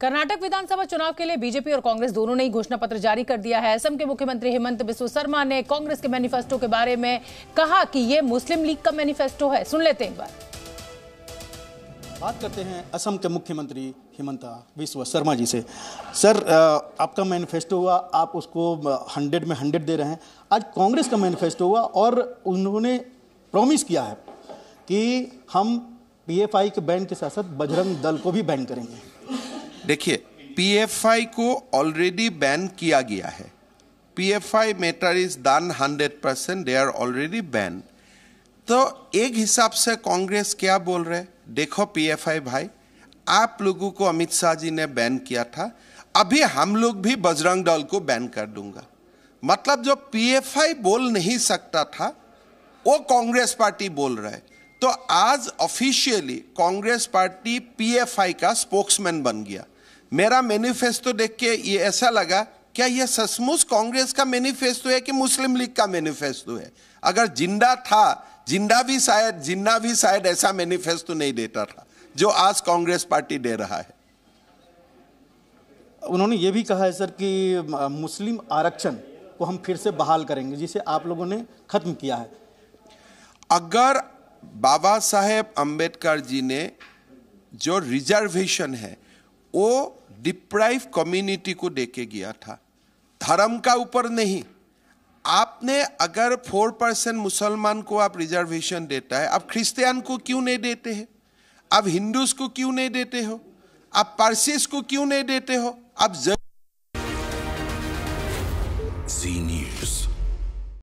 कर्नाटक विधानसभा चुनाव के लिए बीजेपी और कांग्रेस दोनों ने ही घोषणा पत्र जारी कर दिया है असम के मुख्यमंत्री हेमंत बिस्व शर्मा ने कांग्रेस के मैनिफेस्टो के बारे में कहा कि ये मुस्लिम लीग का मैनिफेस्टो है सुन लेते हैं एक बार बात करते हैं असम के मुख्यमंत्री हेमंत बिस्व शर्मा जी से सर आपका मैनिफेस्टो हुआ आप उसको हंड्रेड में हंड्रेड दे रहे हैं आज कांग्रेस का मैनिफेस्टो हुआ और उन्होंने प्रॉमिस किया है कि हम पी के बैन के साथ साथ बजरंग दल को भी बैन करेंगे देखिए पीएफआई को ऑलरेडी बैन किया गया है PFI matter is done hundred percent they are already ban तो एक हिसाब से कांग्रेस क्या बोल रहे देखो पीएफआई भाई आप लोगों को अमित शाह जी ने बैन किया था अभी हम लोग भी बजरंग दल को बैन कर दूंगा मतलब जो पीएफआई बोल नहीं सकता था वो कांग्रेस पार्टी बोल रहा है तो आज ऑफिशियली कांग्रेस पार्टी पीएफआई का स्पोक्समैन बन गया मेरा मैनिफेस्टो देख के ये ऐसा लगा क्या यह सचमुच कांग्रेस का मैनिफेस्टो है कि मुस्लिम लीग का मैनिफेस्टो है अगर जिंदा था जिंदा भी शायद जिंदा भी शायद ऐसा मैनिफेस्टो नहीं देता था जो आज कांग्रेस पार्टी दे रहा है उन्होंने ये भी कहा है सर कि मुस्लिम आरक्षण को हम फिर से बहाल करेंगे जिसे आप लोगों ने खत्म किया है अगर बाबा साहेब अंबेडकर जी ने जो रिजर्वेशन है वो डिप्राइव कम्युनिटी को देके गया था धर्म का ऊपर नहीं आपने अगर फोर परसेंट मुसलमान को आप रिजर्वेशन देता है आप क्रिश्चियन को क्यों नहीं देते हैं आप हिंदूज को क्यों नहीं देते हो आप पारसीस को क्यों नहीं देते हो आप जी